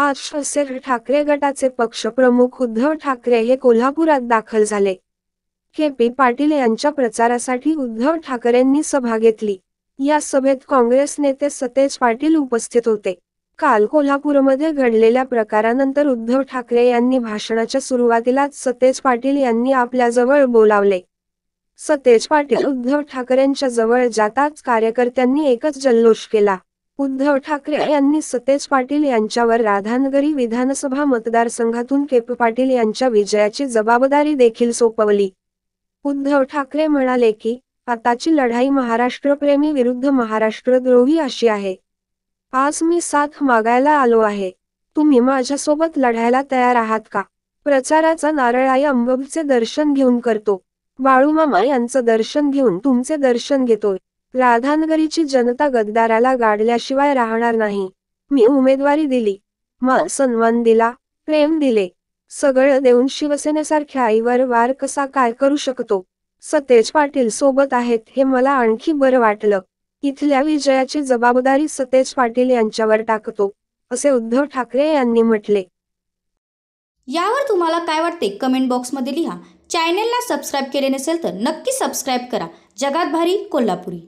आज ठाकरे गटाचे पक्षप्रमुख उद्धव ठाकरे हे कोल्हापुरात दाखल झाले के पी पाटील यांच्या प्रचारासाठी उद्धव ठाकरेंनी सभा घेतली या सभेत काँग्रेस नेते सतेज पाटील उपस्थित होते काल कोल्हापूरमध्ये घडलेल्या प्रकारानंतर उद्धव ठाकरे यांनी भाषणाच्या सुरुवातीलाच सतेज पाटील यांनी आपल्याजवळ बोलावले सतेज पाटील उद्धव ठाकरेंच्या जवळ जाताच कार्यकर्त्यांनी एकच जल्लोष केला उद्धव ठाकरे यांनी सतेज पाटील यांच्यावर राधानगरी विधानसभा मतदारसंघातून केप पाटील यांच्या विजयाची जबाबदारी देखील सोपवली उद्धव ठाकरे म्हणाले की आताची लढाई महाराष्ट्रप्रेमी विरुद्ध महाराष्ट्र द्रोही अशी आहे आज मी साथ मागायला आलो आहे तुम्ही माझ्यासोबत लढायला तयार आहात का प्रचाराचा नारळाई अंबबचे दर्शन घेऊन करतो बाळूमामा यांचं दर्शन घेऊन तुमचे दर्शन घेतोय राधानगरीची जनता गद्दाराला गाडल्याशिवाय राहणार नाही मी उमेदवारी दिली मान सन्मान दिला प्रेम दिले सगळं देऊन शिवसेनेसारख्या आईवर वार कसा काय करू शकतो सतेज पाटील सोबत आहेत हे मला आणखी बरं वाटलं इथल्या विजयाची जबाबदारी सतेज पाटील यांच्यावर टाकतो असे उद्धव ठाकरे यांनी म्हटले यावर तुम्हाला काय वाटते कमेंट बॉक्समध्ये लिहा चॅनेलला सबस्क्राईब केले नसेल तर नक्की सबस्क्राईब करा जगात भारी कोल्हापुरी